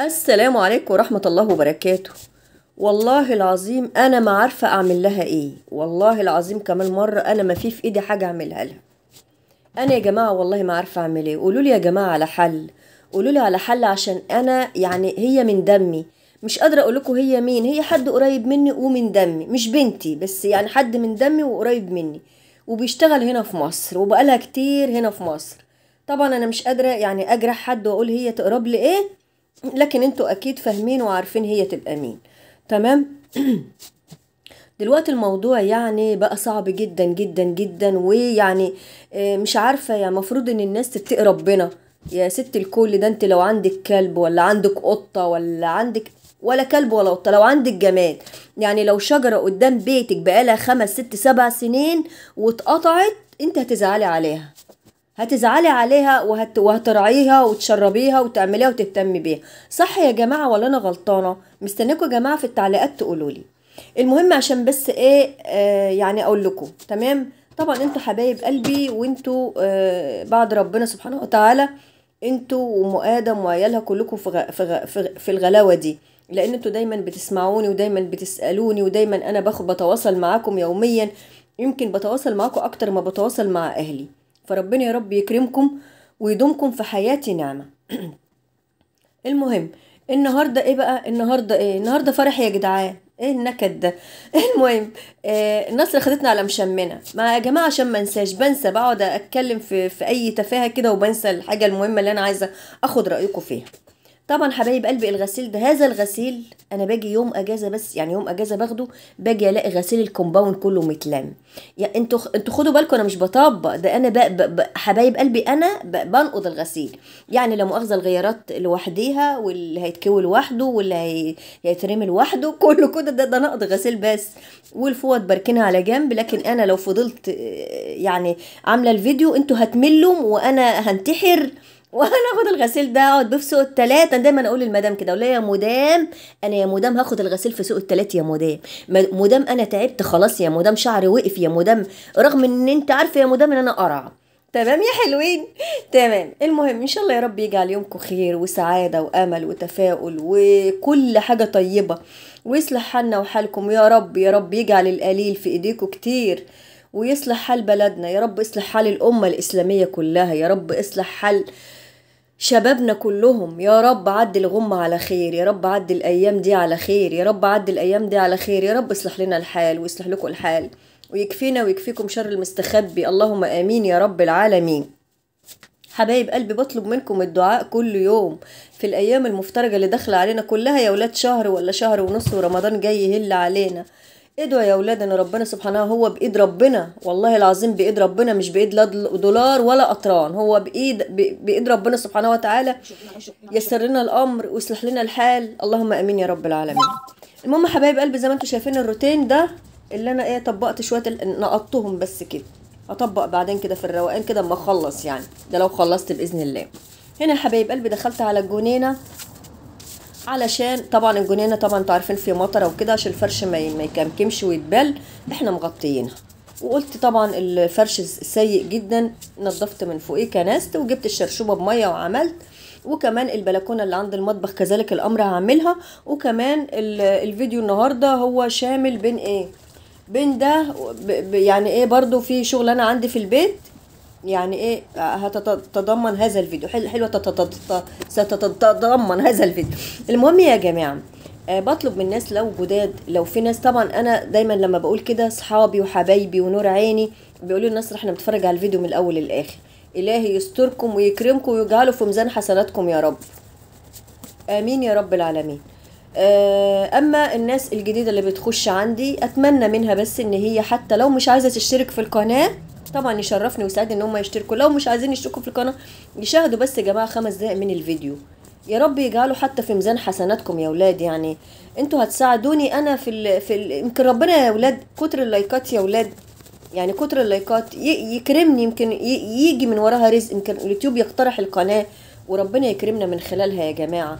السلام عليكم ورحمة الله وبركاته والله العظيم أنا ما عارفة أعمل لها إيه والله العظيم كمان مرة أنا ما في في إيدي حاجة أعملها لها أنا يا جماعة والله ما عارفة أعمل إيه قولوا لي يا جماعة على حل قولوا لي على حل عشان أنا يعني هي من دمي مش قادرة أقول لكم هي مين هي حد قريب مني ومن دمي مش بنتي بس يعني حد من دمي وقريب مني وبيشتغل هنا في مصر وبقالها كتير هنا في مصر طبعا أنا مش قادرة يعني أجرح حد وأقول هي تقرب لي إيه لكن انتوا اكيد فاهمين وعارفين هي تبقى مين تمام دلوقتي الموضوع يعني بقى صعب جدا جدا جدا ويعني آه، مش عارفة يعني مفروض ان الناس تتقي ربنا يا ست الكل ده انت لو عندك كلب ولا عندك قطة ولا عندك ولا كلب ولا قطة لو عندك جماد يعني لو شجرة قدام بيتك بقالها خمس ست سبع سنين واتقطعت انت هتزعلي عليها هتزعلي عليها وهت... وهترعيها وتشربيها وتعمليها وتهتمي بيها صح يا جماعه ولا انا غلطانه مستنيكم يا جماعه في التعليقات تقولولي المهم عشان بس ايه آه يعني اقول لكم تمام طبعا انتوا حبايب قلبي وانتوا آه بعد ربنا سبحانه وتعالى انتوا وام ادم وعيالها كلكم في, غ... في, غ... في الغلاوه دي لان انتوا دايما بتسمعوني ودايما بتسالوني ودايما انا باخد بتواصل معاكم يوميا يمكن بتواصل معاكم اكتر ما بتواصل مع اهلي فربنا يا رب يكرمكم ويدومكم في حياتي نعمة المهم النهاردة ايه بقى النهاردة ايه النهاردة فرح يا جدعان ايه النكد ده المهم آه اللي خدتنا على مشمنه ما يا جماعه عشان ما انساش بنسى بقعد اتكلم في في اي تفاهه كده وبنسى الحاجه المهمه اللي انا عايزه اخد رايكم فيها طبعا حبايب قلبي الغسيل ده هذا الغسيل انا باجي يوم اجازه بس يعني يوم اجازه باخده باجي الاقي غسيل الكومباوند كله متلام يعني انتوا انتوا خدوا بالكم انا مش بطبق ده انا حبايب قلبي انا بنقض الغسيل يعني لا مؤاخذه الغيارات لوحديها واللي هيتكوي لوحده واللي هيترمي لوحده كله كده ده ده نقض غسيل بس والفوط باركينها على جنب لكن انا لو فضلت آه، يعني عامله الفيديو انتوا هتملوا وانا هنتحر وانا اخد الغسيل ده اقعد بيه في سوق الثلاثه انا دايما اقول للمدام كده اقول يا مدام انا يا مدام هاخد الغسيل في سوق الثلاثه يا مدام مدام انا تعبت خلاص يا مدام شعري وقف يا مدام رغم ان انت عارفه يا مدام ان انا قرع تمام يا حلوين تمام المهم ان شاء الله يا رب يجعل يومكم خير وسعاده وامل وتفاؤل وكل حاجه طيبه ويصلح حالنا وحالكم يا رب يا رب يجعل القليل في ايديكم كتير ويصلح حال بلدنا يا رب اصلح حال الامه الاسلاميه كلها يا رب اصلح حال شبابنا كلهم يا رب عد الغم على خير يا رب عد الأيام دي على خير يا رب عد الأيام دي على خير يا رب اصلح لنا الحال ويصلح لكم الحال ويكفينا ويكفيكم شر المستخبي اللهم آمين يا رب العالمين حبايب قلبي بطلب منكم الدعاء كل يوم في الأيام المفترجة اللي داخلة علينا كلها يا ولاد شهر ولا شهر ونص ورمضان جاي يهل علينا ادعوا ايه يا اولاد ان ربنا سبحانه هو بايد ربنا والله العظيم بايد ربنا مش بايد لا دولار ولا قطران هو بايد بايد ربنا سبحانه وتعالى يسر لنا الامر ويصلح لنا الحال اللهم امين يا رب العالمين المهم حبايب قلبي زي ما انتم شايفين الروتين ده اللي انا ايه طبقت شويه نقطتهم بس كده اطبق بعدين كده في الروقان كده اما اخلص يعني ده لو خلصت باذن الله هنا يا حبايب قلبي دخلت على الجنينه علشان طبعا الجنينه طبعا انتوا عارفين في مطره وكده عشان الفرش ما يكمكمش ويتبل احنا مغطيينها وقلت طبعا الفرش سيء جدا نظفت من فوقيه كنست وجبت الشرشوبه بميه وعملت وكمان البلكونه اللي عند المطبخ كذلك الامر هعملها وكمان الفيديو النهارده هو شامل بين ايه بين ده يعني ايه برضو في شغل انا عندي في البيت يعني ايه هتتضمن هذا الفيديو حلو حلوه ستتضمن هذا الفيديو المهم يا جماعه آه، بطلب من الناس لو جداد لو في ناس طبعا انا دايما لما بقول كده صحابي وحبايبي ونور عيني بيقولوا للناس احنا بنتفرج على الفيديو من الاول للاخر الهي يستركم ويكرمكم ويجعله في ميزان حسناتكم يا رب امين يا رب العالمين آه، اما الناس الجديده اللي بتخش عندي اتمنى منها بس ان هي حتى لو مش عايزه تشترك في القناه طبعا يشرفني ويسعدني ان هم يشتركوا لو مش عايزين يشتركوا في القناه يشاهدوا بس يا جماعه خمس دقائق من الفيديو يا رب يجعله حتى في ميزان حسناتكم يا اولاد يعني انتوا هتساعدوني انا في الـ في يمكن ربنا يا اولاد كتر اللايكات يا اولاد يعني كتر اللايكات يكرمني يمكن يجي من وراها رزق يمكن اليوتيوب يقترح القناه وربنا يكرمنا من خلالها يا جماعه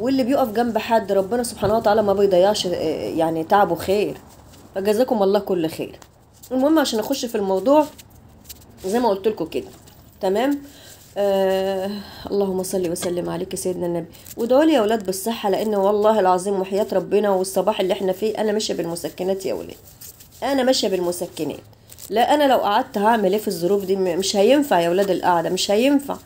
واللي بيقف جنب حد ربنا سبحانه وتعالى ما بيضيعش آه، يعني تعبه خير فجزاكم الله كل خير المهم عشان اخش في الموضوع زي ما قلت لكم كده تمام آه اللهم صل وسلم عليك سيدنا النبي وادعوا لي يا اولاد بالصحه لان والله العظيم وحياه ربنا والصباح اللي احنا فيه انا ماشيه بالمسكنات يا اولاد انا ماشيه بالمسكنات لا انا لو قعدت هعمل ايه في الظروف دي مش هينفع يا اولاد القعده مش هينفع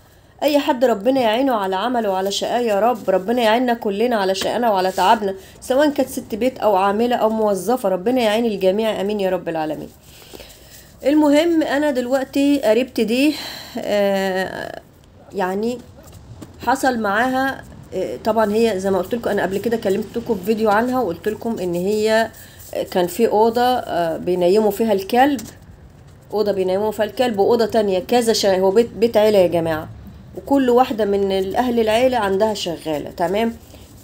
اي حد ربنا يعينه على عمله وعلى شقاه يا رب ربنا يعيننا كلنا على شقانا وعلى تعبنا سواء كانت ست بيت او عامله او موظفه ربنا يعين الجميع امين يا رب العالمين المهم انا دلوقتي قريبت دي آه يعني حصل معاها آه طبعا هي زي ما قلت لكم انا قبل كده كلمتكم في فيديو عنها وقلت لكم ان هي آه، كان في اوضه آه بينيموا فيها الكلب اوضه بينيموا فيها الكلب واوضه تانية كذا شغل هو بيت بيت عيله يا جماعه وكل واحده من اهل العيله عندها شغاله تمام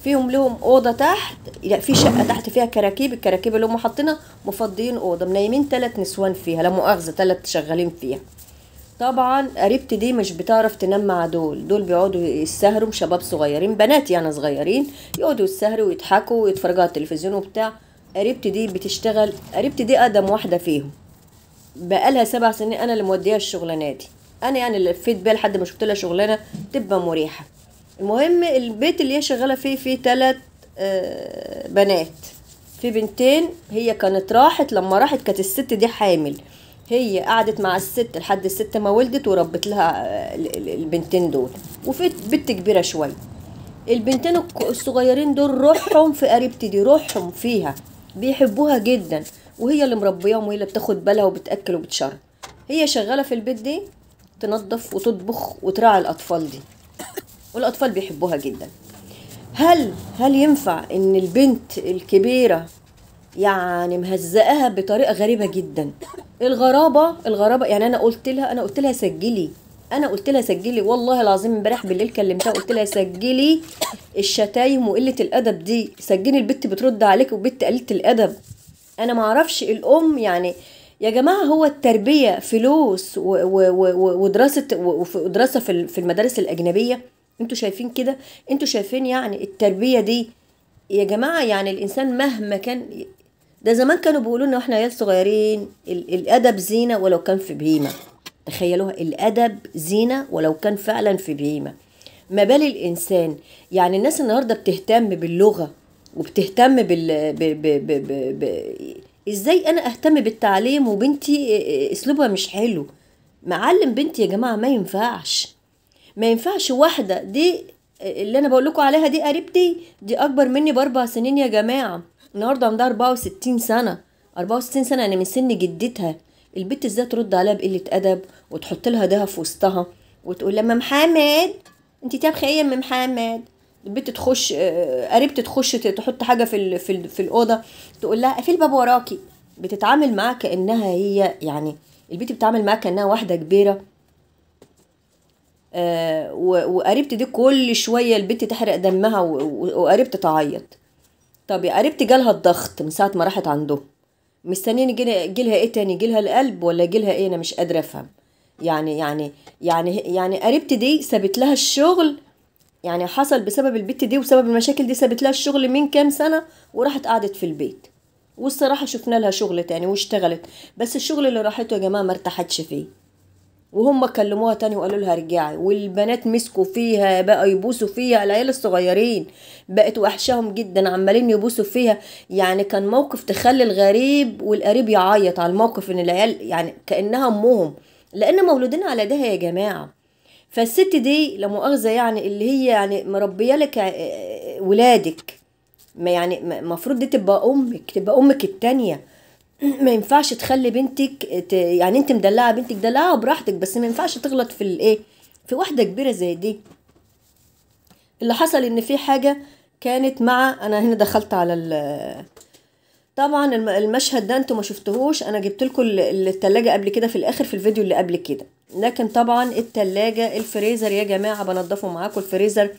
فيهم لهم اوضه تحت لا في شقه تحت فيها كراكيب الكراكيب اللي هم حاطينها مفضيين اوضه منيمين ثلاث نسوان فيها لا مؤاخذه ثلاث شغالين فيها طبعا قريبتي دي مش بتعرف تنام مع دول دول بيقعدوا يسهروا شباب صغيرين بنات يعني صغيرين يقعدوا يسهروا ويضحكوا ويتفرجوا على التلفزيون وبتاع قريبتي دي بتشتغل قريبتي دي اقدم واحده فيهم بقالها سبع سنين انا اللي موديها الشغلانه دي انا يعني اللي لفيت بيها لحد ما شفت لها شغلانه تبقى مريحه المهم البيت اللي هي شغاله فيه فيه ثلاث آه، بنات في بنتين هي كانت راحت لما راحت كانت الست دي حامل هي قعدت مع الست لحد الست ما ولدت وربت لها آه، البنتين دول وفي بنت كبيره شويه البنتين الصغيرين دول روحهم في قريبتي دي روحهم فيها بيحبوها جدا وهي اللي مربياهم وهي اللي بتاخد بالها وبتاكل وبتشرب هي شغاله في البيت دي تنظف وتطبخ وتراعي الاطفال دي والاطفال بيحبوها جدا هل هل ينفع ان البنت الكبيره يعني مهزقاها بطريقه غريبه جدا الغرابه الغرابه يعني انا قلت لها انا قلت لها سجلي انا قلت لها سجلي والله العظيم امبارح بالليل كلمتها قلت لها سجلي الشتايم وقله الادب دي سجلي البت بترد عليك وبت قليله الادب انا ما اعرفش الام يعني يا جماعه هو التربيه فلوس ودراسه ودراسه في المدارس الاجنبيه انتوا شايفين كده انتوا شايفين يعني التربيه دي يا جماعه يعني الانسان مهما كان ده زمان كانوا بيقولوا لنا واحنا عيال صغيرين الادب زينه ولو كان في بهيمه تخيلوها الادب زينه ولو كان فعلا في بهيمه ما بال الانسان يعني الناس النهارده بتهتم باللغه وبتهتم بال ب... ب... ب... ب... ب... ازاي انا اهتم بالتعليم وبنتي اسلوبها مش حلو معلم بنتي يا جماعه ما ينفعش ما ينفعش واحده دي اللي انا بقول لكم عليها دي قريبتي دي اكبر مني باربع سنين يا جماعه النهارده عندها 64 سنه 64 سنه انا من سن جدتها البت ازاي ترد عليها بقله ادب وتحط لها ده في وسطها وتقول لها محمد انت تبخي ايه يا ام محمد البت تخش قريبتي تخش تحط حاجه في في, في الاوضه تقول لها قفل الباب وراكي بتتعامل معاها كانها هي يعني البت بتتعامل معاها كانها واحده كبيره آه، وقريبتي دي كل شويه البت تحرق دمها وقريبتي تعيط طب يا قريبتي جالها الضغط من ساعه ما راحت عندهم مستنيين يجيلها ايه تاني يجيلها القلب ولا يجيلها ايه انا مش قادره افهم يعني يعني يعني يعني قريبتي دي سابت لها الشغل يعني حصل بسبب البت دي وسبب المشاكل دي سابت لها الشغل من كام سنه وراحت قعدت في البيت والصراحه شفنا لها شغل تاني واشتغلت بس الشغل اللي راحته يا جماعه ما ارتحتش فيه وهم كلموها تاني وقالوا لها رجعي والبنات مسكوا فيها بقى يبوسوا فيها العيال الصغيرين بقت وحشهم جدا عمالين يبوسوا فيها يعني كان موقف تخلي الغريب والقريب يعيط على الموقف ان العيال يعني كانها امهم لان مولودين على ده يا جماعه فالست دي لا مؤاخذه يعني اللي هي يعني مربيه لك آه، آه، ولادك ما يعني المفروض دي تبقى امك تبقى امك التانيه ما ينفعش تخلي بنتك ت... يعني انت مدلعه بنتك دلعه براحتك بس ما ينفعش تغلط في الايه في واحده كبيره زي دي اللي حصل ان في حاجه كانت مع انا هنا دخلت على ال... طبعا المشهد ده انتوا ما شفتهوش انا جبت لكم التلاجة قبل كده في الاخر في الفيديو اللي قبل كده لكن طبعا التلاجة الفريزر يا جماعه بنضفه معاكم الفريزر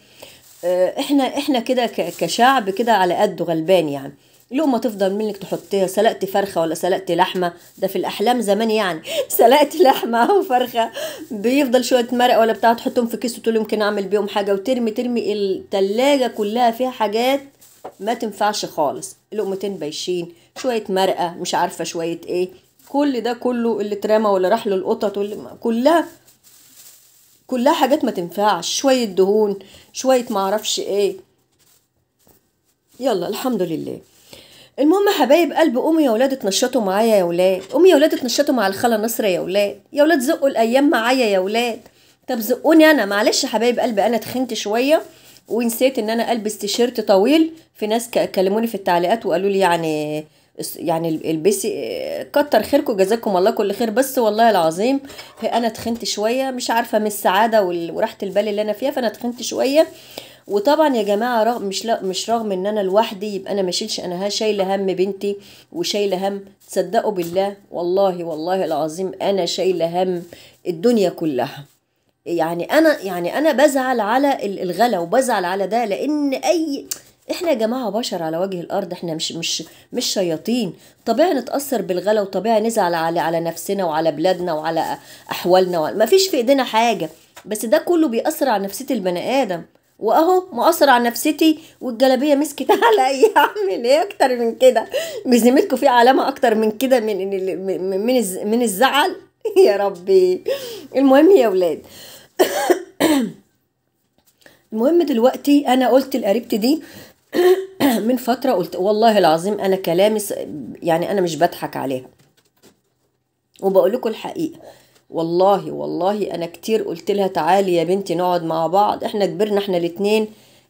آه، احنا احنا كده كشعب كده على قده غلبان يعني لقمه تفضل منك تحطيها سلقتي فرخه ولا سلقتي لحمه ده في الاحلام زمان يعني سلقتي لحمه او فرخه بيفضل شويه مرق ولا بتاع تحطهم في كيس وتقول يمكن اعمل بيهم حاجه وترمي ترمي التلاجه كلها فيها حاجات ما تنفعش خالص لقمتين بايشين شويه مرقه مش عارفه شويه ايه كل ده كله اللي اترمى ولا راح له القطط كلها كلها حاجات ما تنفعش شويه دهون شويه معرفش ايه يلا الحمد لله المهم حبايب قلب قوموا يا ولاد اتنشطوا معايا يا ولاد قوموا يا ولاد اتنشطوا مع الخاله نصره يا ولاد يا ولاد زقوا الايام معايا يا ولاد طب زقوني انا معلش حبايب قلب انا تخنت شويه ونسيت ان انا البس تيشيرت طويل في ناس كلموني في التعليقات وقالوا لي يعني يعني البسي كتر خيركم جزاكم الله كل خير بس والله العظيم انا تخنت شويه مش عارفه من السعاده وراحه البال اللي انا فيها فانا تخنت شويه وطبعا يا جماعه رغم مش مش رغم ان انا لوحدي يبقى انا ما اشيلش انا شايله هم بنتي وشايله هم تصدقوا بالله والله والله العظيم انا شايله هم الدنيا كلها يعني انا يعني انا بزعل على الغلا وبزعل على ده لان اي احنا يا جماعه بشر على وجه الارض احنا مش مش مش شياطين طبيعي نتاثر بالغلا وطبيعي نزعل على على نفسنا وعلى بلادنا وعلى احوالنا ما فيش في ايدينا حاجه بس ده كله بيأثر على نفسيه البني ادم واهو مؤثر على نفسيتي والجلابيه مسكت عليا اعمل ايه اكتر من كده بذمتكم في علامه اكتر من كده من من من, الزعل يا ربي المهم يا ولاد المهم دلوقتي انا قلت لقريبتي دي من فتره قلت والله العظيم انا كلامي يعني انا مش بضحك عليها وبقول لكم الحقيقه والله والله انا كتير قلت لها تعالي يا بنتي نقعد مع بعض احنا كبرنا احنا الاتنين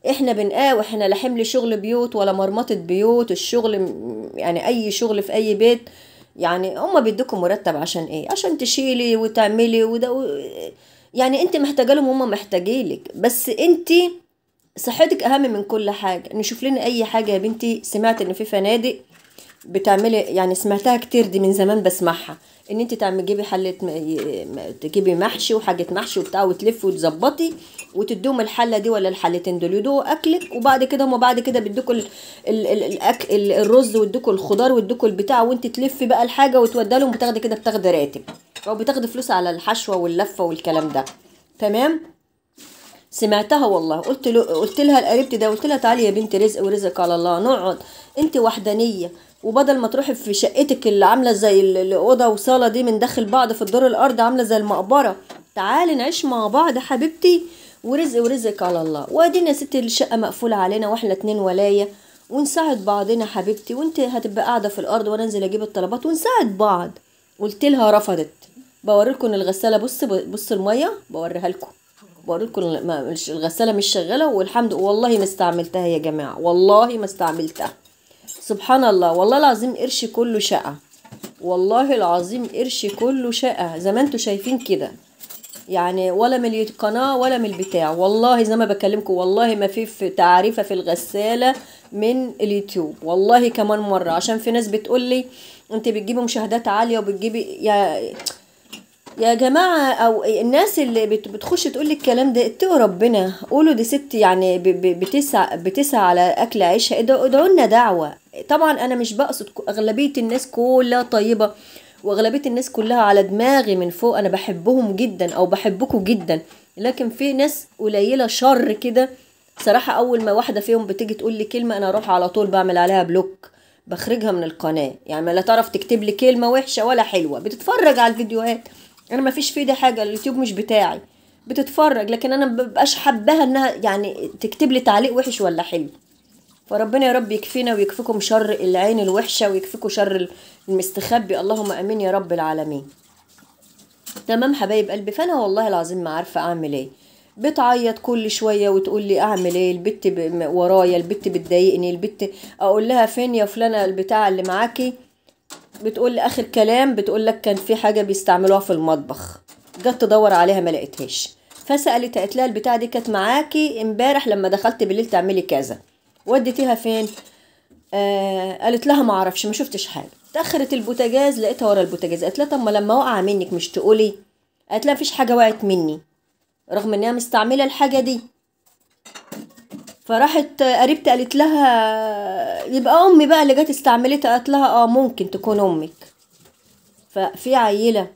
احنا بنقاوح آه، احنا لا حمل شغل بيوت ولا مرمطة بيوت الشغل يعني اي شغل في اي بيت يعني هما بيدوكم مرتب عشان ايه عشان تشيلي وتعملي وده و... يعني انت محتاجه لهم هما محتاجيلك بس انت صحتك اهم من كل حاجه نشوف لنا اي حاجه يا بنتي سمعت ان في فنادق بتعملي يعني سمعتها كتير دي من زمان بسمعها ان انت تعملي تجيبي حله تجيبي محشي وحاجه محشي وبتاع وتلفي وتظبطي وتدوهم الحله دي ولا الحلتين دول يدوقوا اكلك وبعد كده هما بعد كده بيدوكوا الاكل الرز ويدوكوا الخضار ويدوكوا البتاع وانت تلفي بقى الحاجه وتودي لهم بتاخدي كده بتاخدي راتب او بتاخدي فلوس على الحشوه واللفه والكلام ده تمام سمعتها والله قلت له قلت لها قريبتي ده قلت لها تعالي يا بنت رزق ورزق على الله نقعد انت وحدانيه وبدل ما تروحي في شقتك اللي عامله زي الاوضه وصاله دي من داخل بعض في الدور الارض عامله زي المقبره تعالي نعيش مع بعض حبيبتي ورزق ورزقك على الله وادينا يا ستي الشقه مقفوله علينا واحنا اتنين ولايه ونساعد بعضنا حبيبتي وانت هتبقى قاعده في الارض وانا انزل اجيب الطلبات ونساعد بعض قلت لها رفضت بوريلكم الغساله بص بص الميه بوريها لكم بوريلكم الغساله مش شغاله والحمد والله ما استعملتها يا جماعه والله ما استعملتها سبحان الله والله العظيم قرش كله شقة والله العظيم قرش كله شقة زي ما انتوا شايفين كده يعني ولا من القناة ولا من البتاع والله زي ما بكلمكم والله ما في, في تعريفة في الغسالة من اليوتيوب والله كمان مرة عشان في ناس بتقول لي انت بتجيبي مشاهدات عالية وبتجيبي يا يا جماعة أو الناس اللي بتخش تقول لي الكلام ده اتقوا ربنا قولوا دي ست يعني بتسعى بتسعى على أكل عيشها ادعوا لنا دعوة طبعا انا مش بقصد اغلبيه الناس كلها طيبه واغلبيه الناس كلها على دماغي من فوق انا بحبهم جدا او بحبكم جدا لكن في ناس قليله شر كده صراحه اول ما واحده فيهم بتيجي تقول لي كلمه انا اروح على طول بعمل عليها بلوك بخرجها من القناه يعني لا تعرف تكتب لي كلمه وحشه ولا حلوه بتتفرج على الفيديوهات انا ما فيش في دي حاجه اليوتيوب مش بتاعي بتتفرج لكن انا ببقاش حباها انها يعني تكتب لي تعليق وحش ولا حلو وربنا يا رب يكفينا ويكفيكم شر العين الوحشة ويكفيكم شر المستخبي اللهم امين يا رب العالمين تمام حبايب قلبي فانا والله العظيم ما عارفة اعمل ايه بتعيط كل شويه وتقول لي اعمل ايه البت ورايا البت بتضايقني البت اقول لها فين يا فلانه البتاع اللي معاكي بتقول لي اخر كلام بتقول لك كان في حاجه بيستعملوها في المطبخ جت تدور عليها ما لقيتهاش فسالت قالت لها البتاع دي كانت معاكي امبارح لما دخلت بالليل تعملي كذا وديتيها فين آه قالت لها ما اعرفش ما شفتش حاجه اتاخرت البوتاجاز لقيتها ورا البوتاجاز قالت لها طب ما لما وقع منك مش تقولي قالت لها مفيش حاجه وقعت مني رغم انها مستعمله الحاجه دي فراحت قريبتي قالت لها يبقى امي بقى اللي جت استعملتها قالت لها اه ممكن تكون امك ففي عيله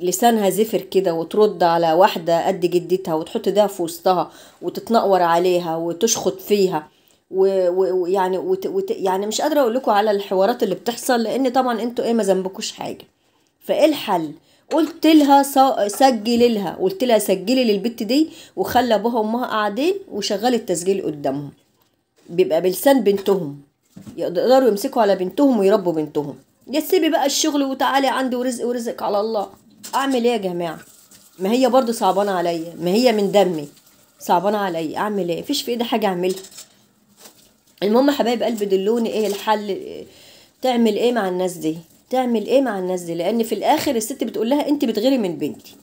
لسانها زفر كده وترد على واحده قد جدتها وتحط ايديها في وسطها وتتنقور عليها وتشخط فيها ويعني و... يعني وت... يعني مش قادره اقول لكم على الحوارات اللي بتحصل لان طبعا انتوا ايه ما ذنبكوش حاجه فايه الحل قلت لها سجلي لها قلت لها سجلي للبت دي وخلى ابوها وامها قاعدين وشغلي التسجيل قدامهم بيبقى بلسان بنتهم يقدروا يمسكوا على بنتهم ويربوا بنتهم يا سيبي بقى الشغل وتعالي عندي ورزق ورزق على الله اعمل ايه يا جماعه ما هي برضو صعبانه عليا ما هي من دمي صعبانه عليا اعمل ايه مفيش في ايدي حاجه اعملها المهم حبايب قلبي دلوني ايه الحل تعمل ايه مع الناس دي تعمل ايه مع الناس دي لان في الاخر الست بتقول لها انت بتغيري من بنتي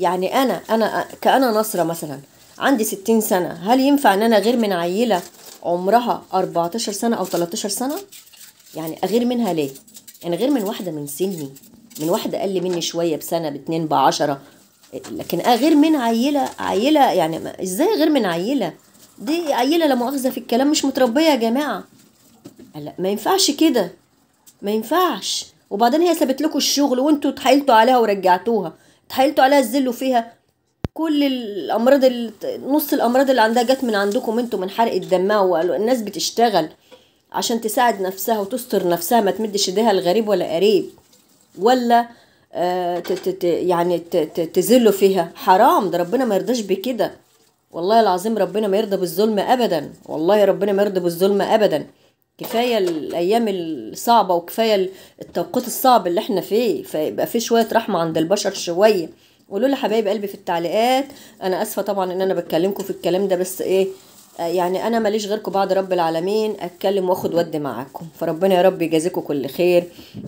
يعني انا انا كأنا نصرة مثلا عندي 60 سنة هل ينفع ان انا اغير من عيلة عمرها 14 سنة او 13 سنة يعني اغير منها ليه يعني غير من واحدة من سني من واحدة اقل مني شوية بسنة باتنين بعشرة لكن اغير من عيلة عيلة يعني ازاي اغير من عيلة دي عيله لا مؤاخذه في الكلام مش متربيه يا جماعه لا ما ينفعش كده ما ينفعش وبعدين هي سابت لكم الشغل وانتوا اتحايلتوا عليها ورجعتوها اتحايلتوا عليها تذلوا فيها كل الامراض نص الامراض اللي عندها جت من عندكم انتوا من حرق دمها والناس بتشتغل عشان تساعد نفسها وتستر نفسها ما تمدش ايديها لغريب ولا قريب ولا آه يعني تذلوا فيها حرام ده ربنا ما يرضاش بكده والله العظيم ربنا ما يرضى بالظلم ابدا والله ربنا ما يرضى بالظلم ابدا كفايه الايام الصعبه وكفايه التوقيت الصعب اللي احنا فيه فيبقى في شويه رحمه عند البشر شويه قولوا لي حبايب قلبي في التعليقات انا اسفه طبعا ان انا بتكلمكم في الكلام ده بس ايه يعني انا ماليش غيركم بعد رب العالمين اتكلم واخد ود معاكم فربنا يا رب يجازيكم كل خير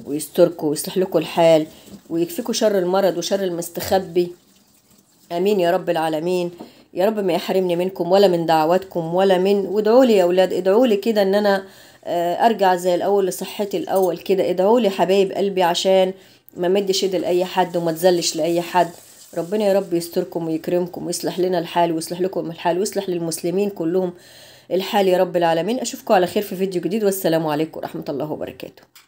ويستركم ويصلح لكم الحال ويكفيكم شر المرض وشر المستخبي امين يا رب العالمين يا رب ما يحرمني منكم ولا من دعواتكم ولا من وادعوا لي يا اولاد ادعوا لي كده ان انا آه، ارجع زي الاول لصحتي الاول كده ادعوا لي حبايب قلبي عشان ما مدش ايد لاي حد وما تزلش لاي حد ربنا يا رب يستركم ويكرمكم ويصلح لنا الحال ويصلح لكم الحال ويصلح للمسلمين كلهم الحال يا رب العالمين اشوفكم على خير في فيديو جديد والسلام عليكم ورحمه الله وبركاته